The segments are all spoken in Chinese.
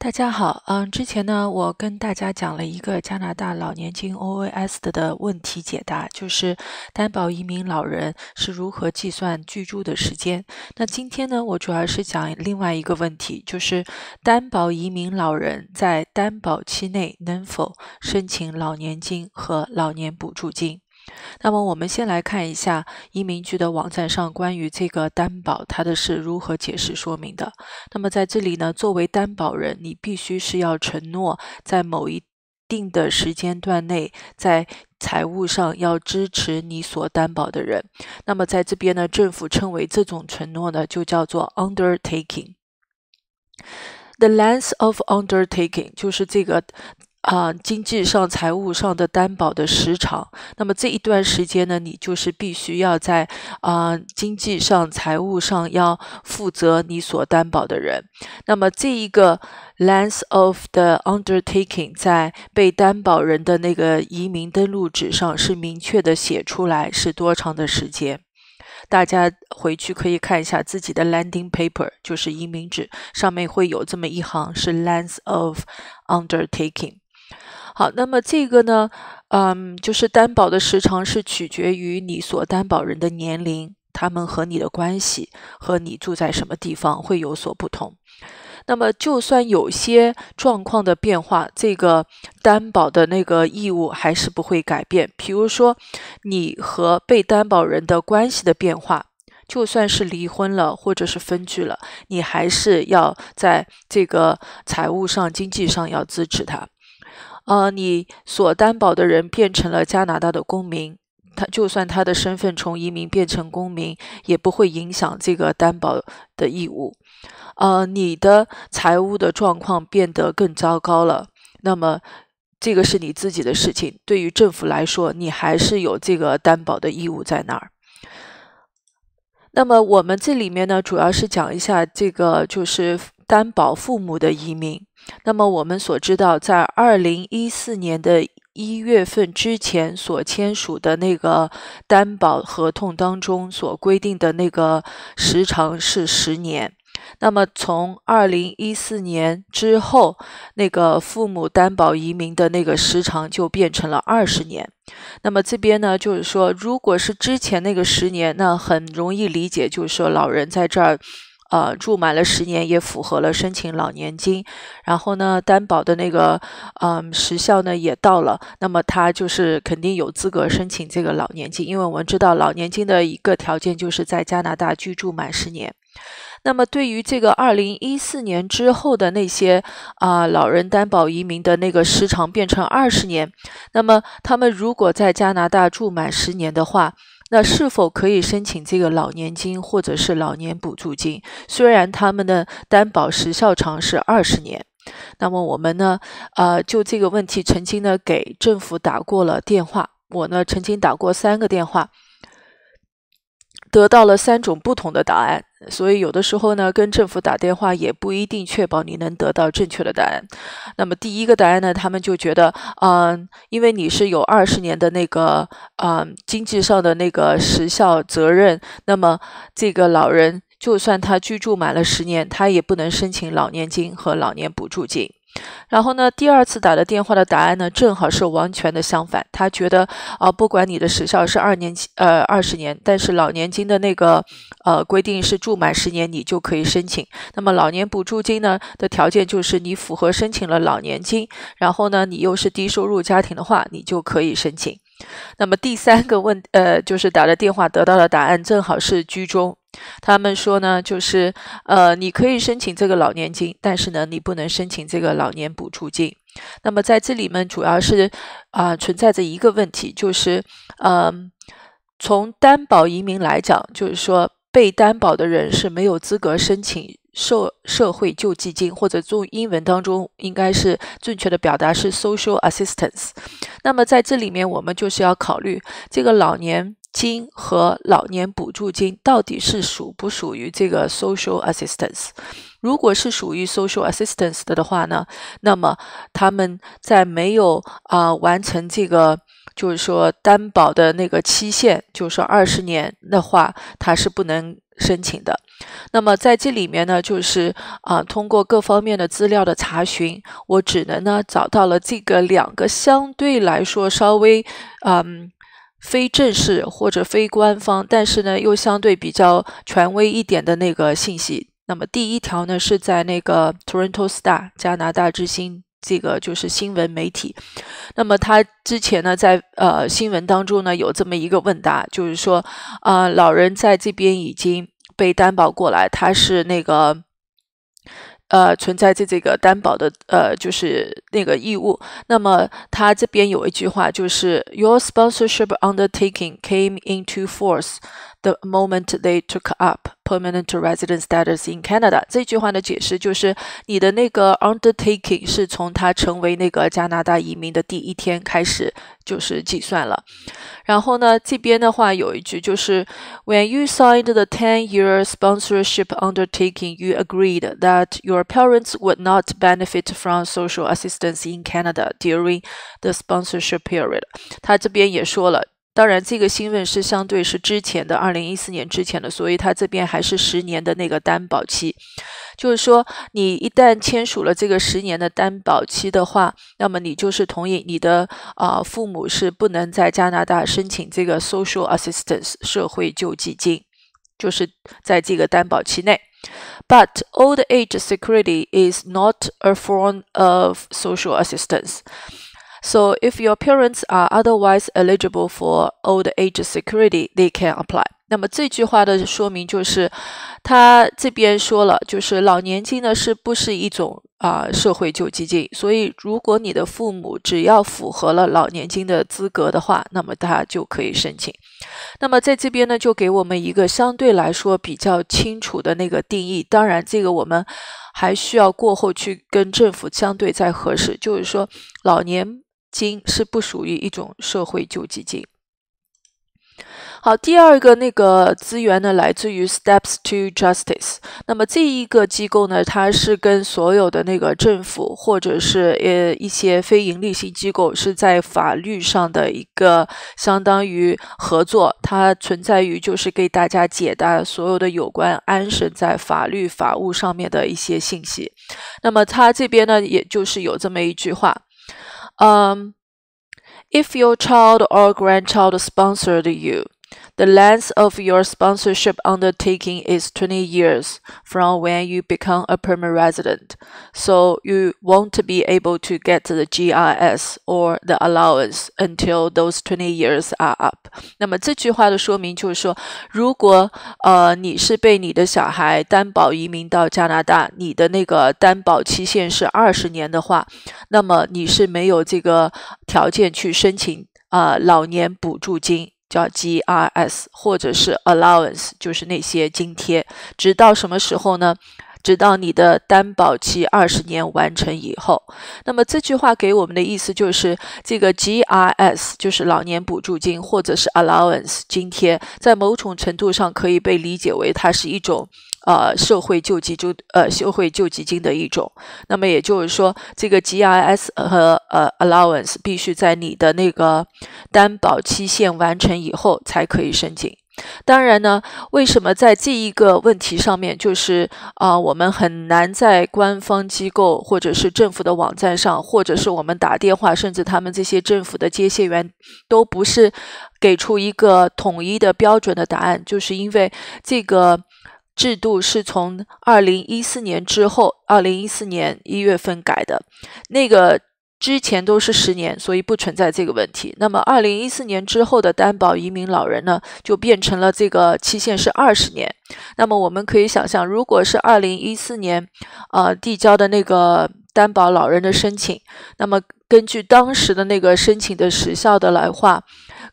大家好，嗯，之前呢，我跟大家讲了一个加拿大老年金 OAS 的的问题解答，就是担保移民老人是如何计算居住的时间。那今天呢，我主要是讲另外一个问题，就是担保移民老人在担保期内能否申请老年金和老年补助金？那么我们先来看一下移民局的网站上关于这个担保它的是如何解释说明的。那么在这里呢，作为担保人，你必须是要承诺在某一定的时间段内，在财务上要支持你所担保的人。那么在这边呢，政府称为这种承诺呢，就叫做 undertaking。The length of undertaking 就是这个。啊，经济上、财务上的担保的时长，那么这一段时间呢，你就是必须要在啊经济上、财务上要负责你所担保的人。那么这一个 length of the undertaking 在被担保人的那个移民登录纸上是明确的写出来是多长的时间。大家回去可以看一下自己的 landing paper，就是移民纸上面会有这么一行是 length of undertaking。好，那么这个呢，嗯，就是担保的时长是取决于你所担保人的年龄、他们和你的关系和你住在什么地方会有所不同。那么，就算有些状况的变化，这个担保的那个义务还是不会改变。比如说，你和被担保人的关系的变化，就算是离婚了或者是分居了，你还是要在这个财务上、经济上要支持他。呃，你所担保的人变成了加拿大的公民，他就算他的身份从移民变成公民，也不会影响这个担保的义务。呃，你的财务的状况变得更糟糕了，那么这个是你自己的事情。对于政府来说，你还是有这个担保的义务在那儿。那么我们这里面呢，主要是讲一下这个就是。担保父母的移民，那么我们所知道，在二零一四年的一月份之前所签署的那个担保合同当中所规定的那个时长是十年，那么从二零一四年之后，那个父母担保移民的那个时长就变成了二十年。那么这边呢，就是说，如果是之前那个十年，那很容易理解，就是说老人在这儿。呃，住满了十年也符合了申请老年金，然后呢，担保的那个嗯时效呢也到了，那么他就是肯定有资格申请这个老年金，因为我们知道老年金的一个条件就是在加拿大居住满十年。那么对于这个二零一四年之后的那些啊老人担保移民的那个时长变成二十年，那么他们如果在加拿大住满十年的话。那是否可以申请这个老年金或者是老年补助金？虽然他们的担保时效长是二十年，那么我们呢？呃，就这个问题曾经呢给政府打过了电话，我呢曾经打过三个电话。得到了三种不同的答案，所以有的时候呢，跟政府打电话也不一定确保你能得到正确的答案。那么第一个答案呢，他们就觉得，嗯，因为你是有二十年的那个，嗯，经济上的那个时效责任，那么这个老人就算他居住满了十年，他也不能申请老年金和老年补助金。然后呢，第二次打的电话的答案呢，正好是完全的相反。他觉得啊，不管你的时效是二年，呃，二十年，但是老年金的那个呃规定是住满十年你就可以申请。那么老年补助金呢的条件就是你符合申请了老年金，然后呢你又是低收入家庭的话，你就可以申请。那么第三个问，呃，就是打的电话得到的答案正好是居中。他们说呢，就是呃，你可以申请这个老年金，但是呢，你不能申请这个老年补助金。那么在这里面，主要是啊，存在着一个问题，就是嗯，从担保移民来讲，就是说被担保的人是没有资格申请社社会救济金，或者用英文当中应该是正确的表达是 social assistance。那么在这里面，我们就是要考虑这个老年。金和老年补助金到底是属不属于这个 social assistance？如果是属于 social assistance 的的话呢，那么他们在没有啊完成这个就是说担保的那个期限，就是说二十年的话，他是不能申请的。那么在这里面呢，就是啊通过各方面的资料的查询，我只能呢找到了这个两个相对来说稍微嗯。非正式或者非官方，但是呢又相对比较权威一点的那个信息。那么第一条呢是在那个《Toronto Star》加拿大之星这个就是新闻媒体。那么他之前呢在呃新闻当中呢有这么一个问答，就是说啊老人在这边已经被担保过来，他是那个。呃，存在着这个担保的呃，就是那个义务。那么他这边有一句话，就是 Your sponsorship undertaking came into force。the moment they took up permanent resident status in Canada。这句话的解释就是，你的那个 undertaking 是从他成为那个加拿大移民的第一天开始就是计算了。然后呢，这边的话有一句就是 When you signed the ten-year sponsorship undertaking, you agreed that your parents would not benefit from social assistance in Canada during the sponsorship period。他这边也说了。当然，这个新闻是相对是之前的二零一四年之前的，所以它这边还是十年的那个担保期，就是说你一旦签署了这个十年的担保期的话，那么你就是同意你的啊父母是不能在加拿大申请这个 social assistance 社会救济金，就是在这个担保期内。But old age security is not a form of social assistance. So if your parents are otherwise eligible for old age security, they can apply. 那么这句话的说明就是，他这边说了，就是老年金呢是不是一种啊社会救济金？所以如果你的父母只要符合了老年金的资格的话，那么他就可以申请。那么在这边呢，就给我们一个相对来说比较清楚的那个定义。当然，这个我们还需要过后去跟政府相对再核实，就是说老年。金是不属于一种社会救济金。好，第二个那个资源呢，来自于 Steps to Justice。那么这一个机构呢，它是跟所有的那个政府或者是呃一些非营利性机构是在法律上的一个相当于合作。它存在于就是给大家解答所有的有关安审在法律法务上面的一些信息。那么它这边呢，也就是有这么一句话。Um, if your child or grandchild sponsored you, the length of your sponsorship undertaking is 20 years from when you become a permanent resident, so you won't be able to get the GRS or the allowance until those 20 years are up。那么这句话的说明就是说，如果呃你是被你的小孩担保移民到加拿大，你的那个担保期限是二十年的话，那么你是没有这个条件去申请啊、呃、老年补助金。叫 GRS 或者是 allowance，就是那些津贴，直到什么时候呢？直到你的担保期二十年完成以后，那么这句话给我们的意思就是，这个 G I S 就是老年补助金或者是 allowance 津贴，在某种程度上可以被理解为它是一种呃社会救济就呃社会救济金的一种。那么也就是说，这个 G I S 和呃 allowance 必须在你的那个担保期限完成以后才可以申请。当然呢，为什么在这一个问题上面，就是啊，我们很难在官方机构或者是政府的网站上，或者是我们打电话，甚至他们这些政府的接线员，都不是给出一个统一的标准的答案，就是因为这个制度是从二零一四年之后，二零一四年一月份改的，那个。之前都是十年，所以不存在这个问题。那么，二零一四年之后的担保移民老人呢，就变成了这个期限是二十年。那么，我们可以想象，如果是二零一四年，呃，递交的那个担保老人的申请，那么根据当时的那个申请的时效的来话。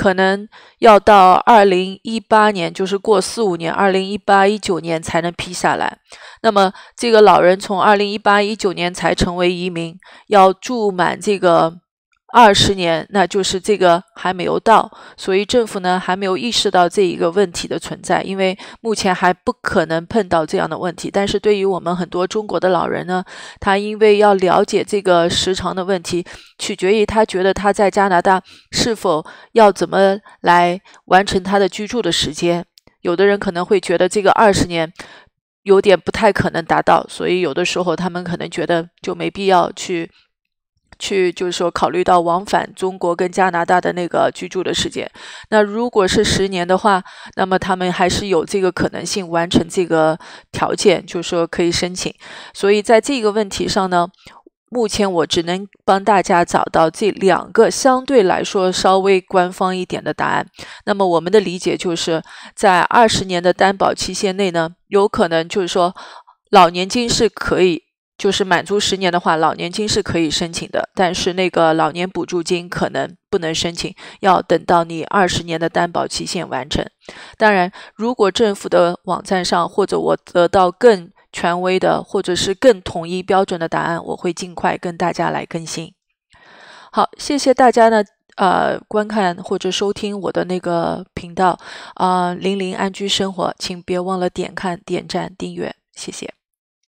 可能要到二零一八年，就是过四五年，二零一八一九年才能批下来。那么，这个老人从二零一八一九年才成为移民，要住满这个。二十年，那就是这个还没有到，所以政府呢还没有意识到这一个问题的存在，因为目前还不可能碰到这样的问题。但是对于我们很多中国的老人呢，他因为要了解这个时长的问题，取决于他觉得他在加拿大是否要怎么来完成他的居住的时间。有的人可能会觉得这个二十年有点不太可能达到，所以有的时候他们可能觉得就没必要去。去就是说，考虑到往返中国跟加拿大的那个居住的时间，那如果是十年的话，那么他们还是有这个可能性完成这个条件，就是说可以申请。所以在这个问题上呢，目前我只能帮大家找到这两个相对来说稍微官方一点的答案。那么我们的理解就是在二十年的担保期限内呢，有可能就是说，老年金是可以。就是满足十年的话，老年金是可以申请的，但是那个老年补助金可能不能申请，要等到你二十年的担保期限完成。当然，如果政府的网站上或者我得到更权威的或者是更统一标准的答案，我会尽快跟大家来更新。好，谢谢大家呢，呃观看或者收听我的那个频道啊，零零安居生活，请别忘了点看、点赞、订阅，谢谢。